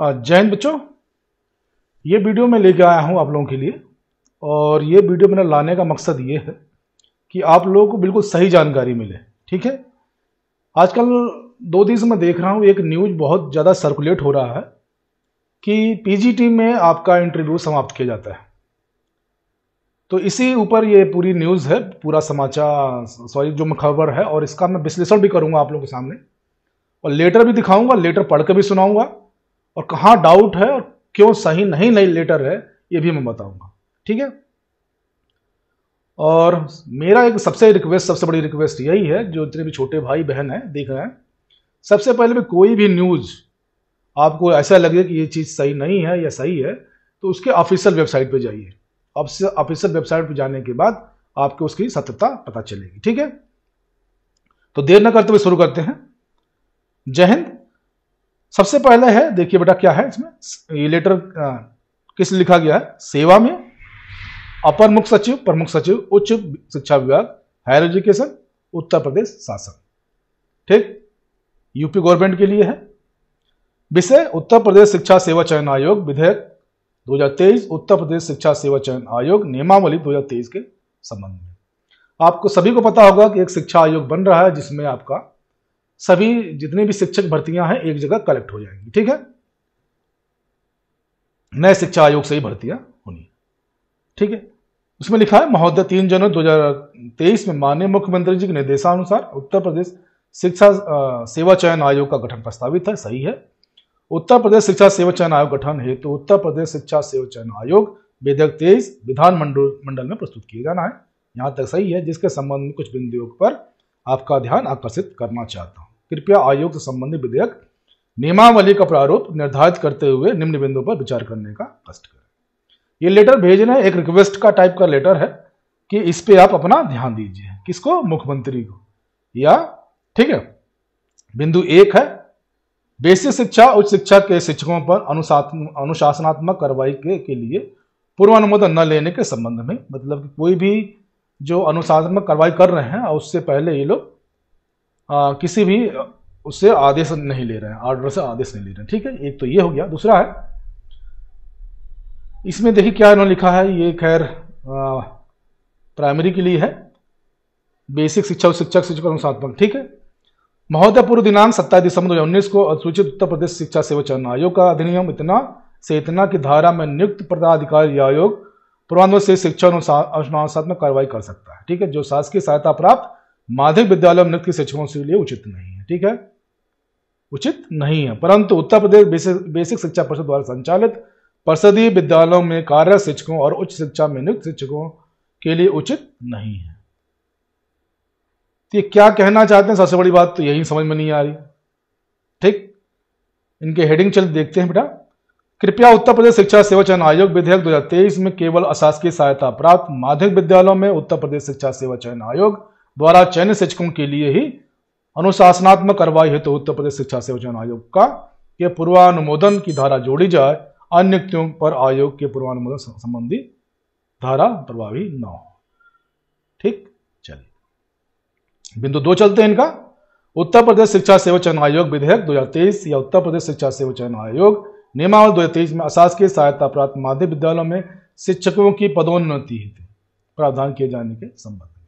जैन बच्चों ये वीडियो मैं लेके आया हूँ आप लोगों के लिए और ये वीडियो मैंने लाने का मकसद ये है कि आप लोगों को बिल्कुल सही जानकारी मिले ठीक है आजकल दो दिन से मैं देख रहा हूँ एक न्यूज़ बहुत ज़्यादा सर्कुलेट हो रहा है कि पीजीटी में आपका इंटरव्यू समाप्त किया जाता है तो इसी ऊपर ये पूरी न्यूज़ है पूरा समाचार सॉरी जो खबर है और इसका मैं विश्लेषण भी करूँगा आप लोगों के सामने और लेटर भी दिखाऊँगा लेटर पढ़ कर भी सुनाऊँगा और कहाँ डाउट है और क्यों सही नहीं नहीं लेटर है ये भी मैं बताऊंगा ठीक है और मेरा एक सबसे रिक्वेस्ट सबसे बड़ी रिक्वेस्ट यही है जो जितने भी छोटे भाई बहन हैं देख रहे हैं सबसे पहले भी कोई भी न्यूज़ आपको ऐसा लगे कि ये चीज़ सही नहीं है या सही है तो उसके ऑफिशियल वेबसाइट पर जाइए ऑफिशियल वेबसाइट पर जाने के बाद आपको उसकी सत्यता पता चलेगी ठीक है तो देर न करते हुए शुरू करते हैं जय हिंद सबसे पहले है देखिए बेटा क्या है इसमें ये लेटर किस लिखा गया है सेवा में अपर मुख्य सचिव प्रमुख सचिव उच्च शिक्षा विभाग हायर एजुकेशन उत्तर प्रदेश शासन ठीक यूपी गवर्नमेंट के लिए है विषय उत्तर प्रदेश शिक्षा सेवा चयन आयोग विधेयक 2023 उत्तर प्रदेश शिक्षा सेवा चयन आयोग नियमावली 2023 के संबंध में आपको सभी को पता होगा कि एक शिक्षा आयोग बन रहा है जिसमें आपका सभी जितने भी शिक्षक भर्तियां हैं एक जगह कलेक्ट हो जाएंगी ठीक है नए शिक्षा आयोग से ही भर्तियां होनी ठीक है उसमें लिखा है महोदय तीन जनवरी दो में माननीय मुख्यमंत्री जी के निर्देशानुसार उत्तर प्रदेश शिक्षा सेवा चयन आयोग का गठन प्रस्तावित है सही है उत्तर प्रदेश शिक्षा सेवा चयन आयोग गठन है तो उत्तर प्रदेश शिक्षा सेवा चयन आयोग विधेयक तेईस विधान मंडल में प्रस्तुत किए जाना है यहां तक सही है जिसके संबंध में कुछ बिंदुओं पर आपका ध्यान आकर्षित करना चाहता हूं कृपया आयोग से संबंधित विधेयक नियमावली का प्रारूप निर्धारित करते हुए निम्न बिंदु पर विचार करने का कष्ट करें ये लेटर भेजना एक रिक्वेस्ट का टाइप का लेटर है कि इस पे आप अपना ध्यान दीजिए किसको मुख्यमंत्री को या ठीक है बिंदु एक है बेसिक शिक्षा उच्च शिक्षा के शिक्षकों पर अनुशासनात्मक कार्रवाई के, के लिए पूर्व अनुमोदन न लेने के संबंध में मतलब कि कोई भी जो अनुशासनात्मक कार्रवाई कर रहे हैं उससे पहले ये लोग आ, किसी भी उससे आदेश नहीं ले रहे हैं ऑर्डर से आदेश नहीं ले रहे हैं ठीक है एक तो ये हो गया दूसरा है इसमें देखिए क्या इन्होंने लिखा है ये खैर प्राइमरी के लिए है बेसिक शिक्षा और शिक्षक शिक्षक अनुसात्मक ठीक है महोदय पूर्व दिनांक सत्ताईस दिसंबर दो को अनुसूचित उत्तर प्रदेश शिक्षा सेवा चयन आयोग का अधिनियम इतना से इतना की धारा में नियुक्त पदाधिकारी आयोग पूर्वान्व से शिक्षा अनुसार अनुशासनात्मक कार्रवाई कर सकता है ठीक है जो शासकीय सहायता प्राप्त माध्यमिक विद्यालय में नियुक्त शिक्षकों के लिए उचित नहीं है ठीक है उचित नहीं है परंतु उत्तर प्रदेश बेसिक, बेसिक शिक्षा परिषद द्वारा संचालित परिषदीय विद्यालयों में कार्य शिक्षकों और उच्च शिक्षा में नियुक्त शिक्षकों के लिए उचित नहीं है तो ये क्या कहना चाहते हैं सबसे बड़ी बात तो यही समझ में नहीं आ रही ठीक इनके हेडिंग चल देखते हैं बेटा कृपया उत्तर प्रदेश शिक्षा सेवा चयन आयोग विधेयक 2023 में केवल अशासकीय सहायता प्राप्त माध्यमिक विद्यालयों में उत्तर प्रदेश शिक्षा सेवा चयन आयोग द्वारा चयनित शिक्षकों के लिए ही अनुशासनात्मक कार्रवाई हेतु तो उत्तर प्रदेश शिक्षा संयोजन आयोग का यह पूर्वानुमोदन की धारा जोड़ी जाए अन्य पर आयोग के पूर्वानुमोदन संबंधी धारा प्रभावी न हो ठीक चलिए बिंदु दो चलते हैं इनका उत्तर प्रदेश शिक्षा सेवा चयन आयोग विधेयक 2023 या उत्तर प्रदेश शिक्षा सेवा चयन आयोग नियमावली दो हजार तेईस में अशासकीय सहायता प्राप्त माध्यमिक विद्यालयों में शिक्षकों की पदोन्नति प्रावधान किए जाने के संबंध में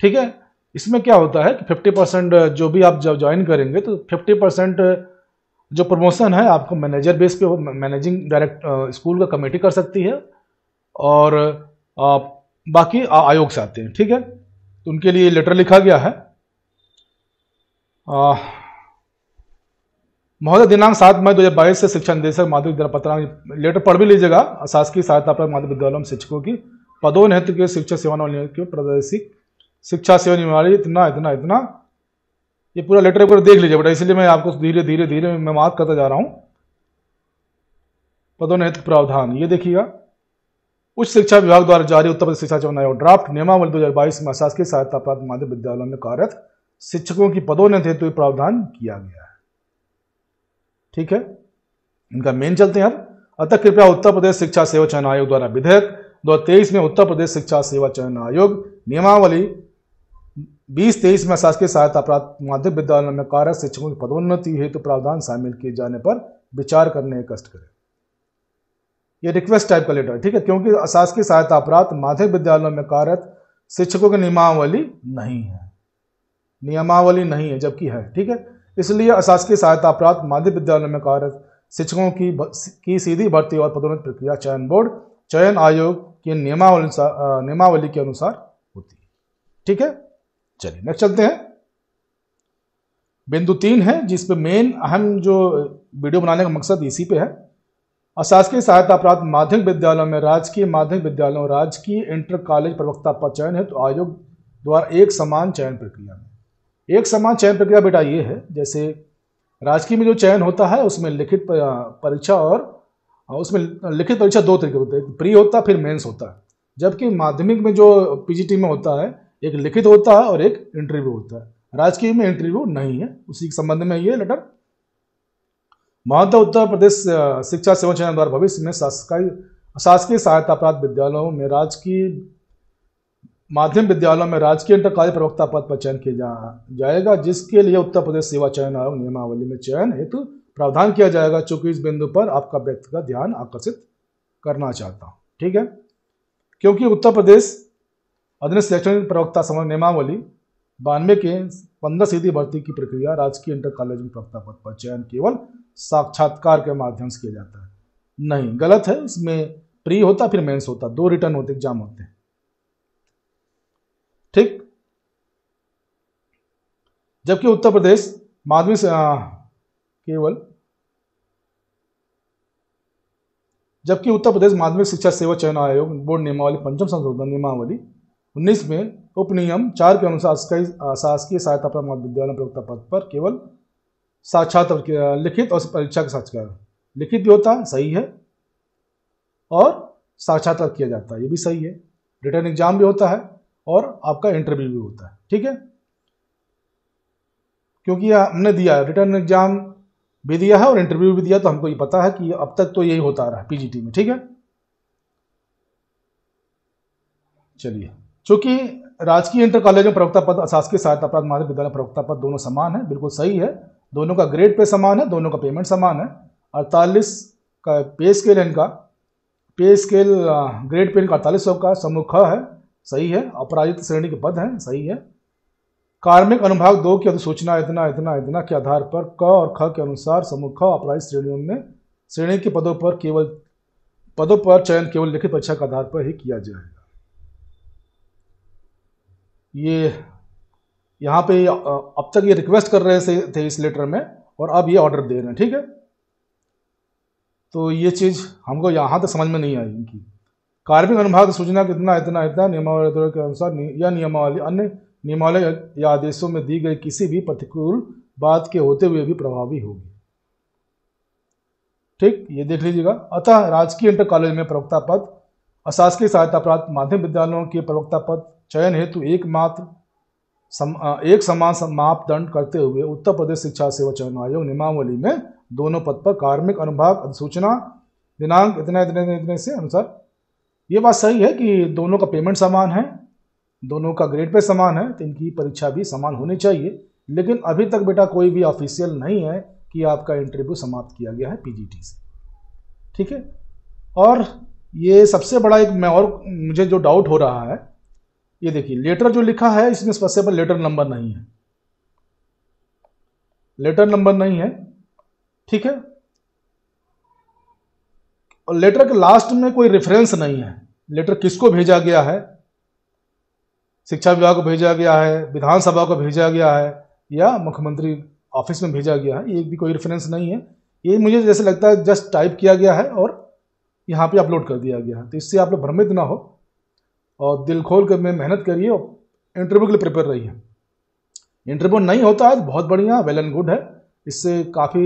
ठीक है इसमें क्या होता है कि फिफ्टी परसेंट जो भी आप जब ज्वाइन करेंगे तो फिफ्टी परसेंट जो प्रमोशन है आपको मैनेजर बेस पे मैनेजिंग डायरेक्ट स्कूल का कमेटी कर सकती है और आ, बाकी आयोग से आते हैं ठीक है तो उनके लिए लेटर लिखा गया है महोदय दिनांक सात मई दो हज़ार बाईस से शिक्षा निदेशक माध्यमिक विद्यालय पत्र लेटर पढ़ भी लीजिएगा शासकीय सहायता पर माध्यमिक विद्यालयों में शिक्षकों की पदोन्नत के शिक्षा सेवानिवृत्ति के प्रादेशिक शिक्षा सेवन बीमारी इतना इतना इतना ये पूरा लेटर एक बार देख लीजिए बेटा इसलिए मैं आपको धीरे धीरे धीरे मैं बात करता जा रहा हूँ पदोन्नत प्रावधान ये देखिएगा उच्च शिक्षा विभाग द्वारा जारी उत्तर प्रदेश शिक्षा चयन आयोग ड्राफ्ट नियमावली दो हजार बाईस में शासकीय सहायता प्राप्त माध्यमिक विद्यालयों में कार्यरत शिक्षकों की पदोन्नत हेतु तो प्रावधान किया गया है ठीक है इनका मेन चलते हैं अब अतः कृपया उत्तर प्रदेश शिक्षा सेवा चयन आयोग द्वारा विधेयक दो में उत्तर प्रदेश शिक्षा सेवा चयन आयोग नियमावली बीस तेईस में शासकीय सहायता प्राप्त माध्यमिक विद्यालय में कार्य शिक्षकों की पदोन्नति हेतु तो प्रावधान शामिल किए जाने पर विचार करने कष्ट करें ये रिक्वेस्ट टाइप का लेटर ठीक है क्योंकि शासकीय सहायता प्राप्त माध्यमिक विद्यालयों में कार्यरत शिक्षकों की नियमावली नहीं है नियमावली नहीं है जबकि है ठीक है इसलिए अशासकीय सहायता प्राप्त माध्यमिक विद्यालयों में कार्यरत शिक्षकों की की सीधी भर्ती और पदोन्नति प्रक्रिया चयन बोर्ड चयन आयोग की नियमावली नियमावली के अनुसार होती है ठीक है चलिए नेक्स्ट चलते हैं बिंदु तीन है जिसपे मेन अहम जो वीडियो बनाने का मकसद इसी पे है अशासकीय सहायता प्राप्त माध्यमिक विद्यालयों में राजकीय माध्यमिक विद्यालयों राजकीय इंटर कॉलेज प्रवक्ता पद चयन है तो आयोग द्वारा एक समान चयन प्रक्रिया में एक समान चयन प्रक्रिया बेटा ये है जैसे राजकीय में जो चयन होता है उसमें लिखित परीक्षा और उसमें लिखित परीक्षा दो तरीके होते हैं प्री होता है फिर मेंस होता है जबकि माध्यमिक में जो पीजीटी में होता है एक लिखित होता है और एक इंटरव्यू होता है राजकीय में इंटरव्यू नहीं है उसी के संबंध में ये लेटर महंता उत्तर प्रदेश शिक्षा सेवा चयन द्वारा भविष्य में शासकीय शासकीय सहायता प्राप्त विद्यालयों में राजकीय माध्यम विद्यालयों में राजकीय इंटर कार्य प्रवक्ता पद पर चयन किया जाएगा जिसके लिए उत्तर प्रदेश सेवा चयन आयोग नियमावली में चयन हेतु प्रावधान किया जाएगा चूंकि इस बिंदु पर आपका व्यक्ति का ध्यान आकर्षित करना चाहता हूँ ठीक है क्योंकि उत्तर प्रदेश अधीन शैक्षणिक प्रवक्ता समय नियमावली बानवे के पंद्रह सीधी भर्ती की प्रक्रिया राजकीय इंटर कॉलेज में प्रवक्ता पद पर चयन केवल साक्षात्कार के माध्यम से किया जाता है नहीं गलत है इसमें प्री होता फिर मेंस होता दो रिटर्न होते एग्जाम होते हैं ठीक जबकि उत्तर प्रदेश माध्यमिक केवल जबकि उत्तर प्रदेश माध्यमिक शिक्षा सेवा चयन आयोग बोर्ड नियमावली पंचम संशोधन नियमावली उन्नीस में उपनियम चार के अनुसार शासकीय सहायता प्राप्त विद्यालय प्रवक्ता पद पर केवल छात्र लिखित और परीक्षा के साक्षात्कार लिखित भी होता है सही है और साक्षात्कार किया जाता है ये भी सही है रिटर्न एग्जाम भी होता है और आपका इंटरव्यू भी होता है ठीक है क्योंकि हमने दिया है रिटर्न एग्जाम भी दिया है और इंटरव्यू भी दिया तो हमको ये पता है कि अब तक तो यही होता रहा है पीजीटी में ठीक है चलिए चूंकि राजकीय इंटर कॉलेज में प्रवक्ता पद शासकीय सहायता अपराध महाविद्यालय प्रवक्ता पद दोनों समान है बिल्कुल सही है दोनों का ग्रेड पे समान है दोनों का पेमेंट समान है अड़तालीस का पे स्केल है इनका पे स्केल ग्रेड पे इनका अड़तालीस सौ का समूह ख है सही है अपराजित श्रेणी के पद हैं सही है कार्मिक अनुभाग दो की अधिसूचना इतना इतना इतना के आधार पर क और ख के अनुसार समूह ख अपराजित श्रेणियों में श्रेणी के पदों पर केवल पदों पर चयन केवल लिखित परीक्षा के आधार पर ही किया जाएगा ये यहाँ पे अब तक ये रिक्वेस्ट कर रहे थे इस लेटर में और अब ये ऑर्डर दे रहे हैं ठीक है तो ये चीज़ हमको यहाँ तक समझ में नहीं आई इनकी कार्मिक अनुभाग सूचना कितना इतना इतना नियमावली के अनुसार या नियमावली अन्य नियमावली या आदेशों में दी गई किसी भी प्रतिकूल बात के होते हुए भी प्रभावी होगी ठीक ये देख लीजिएगा अतः राजकीय इंटर कॉलेज में प्रवक्ता पद अशासकीय सहायता प्राप्त माध्यमिक विद्यालयों के प्रवक्ता पद चयन हेतु एकमात्र सम, एक समान मापदंड करते हुए उत्तर प्रदेश शिक्षा सेवा चयन आयोग नियमावली में दोनों पद पर कार्मिक अनुभाग अधिसूचना दिनांक इतने इतने इतने, से अनुसार ये बात सही है कि दोनों का पेमेंट समान है दोनों का ग्रेड पे समान है तो इनकी परीक्षा भी समान होनी चाहिए लेकिन अभी तक बेटा कोई भी ऑफिशियल नहीं है कि आपका इंटरव्यू समाप्त किया गया है पीजीटी से ठीक है और ये सबसे बड़ा एक मैं और मुझे जो डाउट हो रहा है ये देखिए लेटर जो लिखा है इसमें पर लेटर नंबर नहीं है लेटर नंबर नहीं है ठीक है और लेटर के लास्ट में कोई रेफरेंस नहीं है लेटर किसको भेजा गया है शिक्षा विभाग को भेजा गया है विधानसभा को भेजा गया है या मुख्यमंत्री ऑफिस में भेजा गया है ये भी कोई रेफरेंस नहीं है ये मुझे जैसे लगता है जस्ट टाइप किया गया है और यहाँ पे अपलोड कर दिया गया है तो इससे आप लोग भ्रमित ना हो और दिल खोल कर मैं मेहनत करिए और इंटरव्यू के लिए प्रिपेयर रहिए इंटरव्यू नहीं होता है बहुत बढ़िया वेल एंड गुड है इससे काफ़ी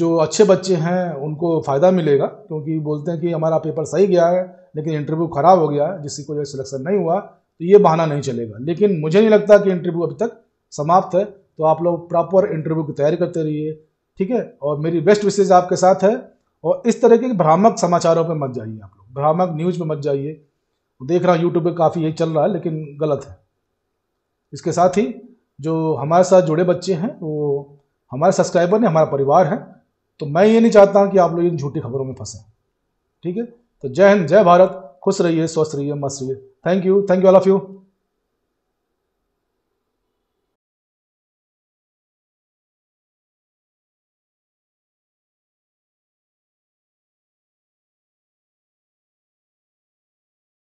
जो अच्छे बच्चे हैं उनको फ़ायदा मिलेगा क्योंकि बोलते हैं कि हमारा पेपर सही गया है लेकिन इंटरव्यू ख़राब हो गया है जिसकी कोई सिलेक्शन नहीं हुआ तो ये बहाना नहीं चलेगा लेकिन मुझे नहीं लगता कि इंटरव्यू अभी तक समाप्त है तो आप लोग प्रॉपर इंटरव्यू की तैयारी करते रहिए ठीक है और मेरी बेस्ट विशेज आपके साथ है और इस तरह के भ्रामक समाचारों पर मत जाइए आप लोग भ्रामक न्यूज़ पर मत जाइए देख रहा हूँ यूट्यूब पर काफ़ी यही चल रहा है लेकिन गलत है इसके साथ ही जो हमारे साथ जुड़े बच्चे हैं वो हमारे सब्सक्राइबर ने हमारा परिवार है तो मैं ये नहीं चाहता कि आप लोग इन झूठी खबरों में फंसें ठीक है तो जय हिंद जय भारत खुश रहिए स्वस्थ रहिए मस्त रहिए thank you thank you all of you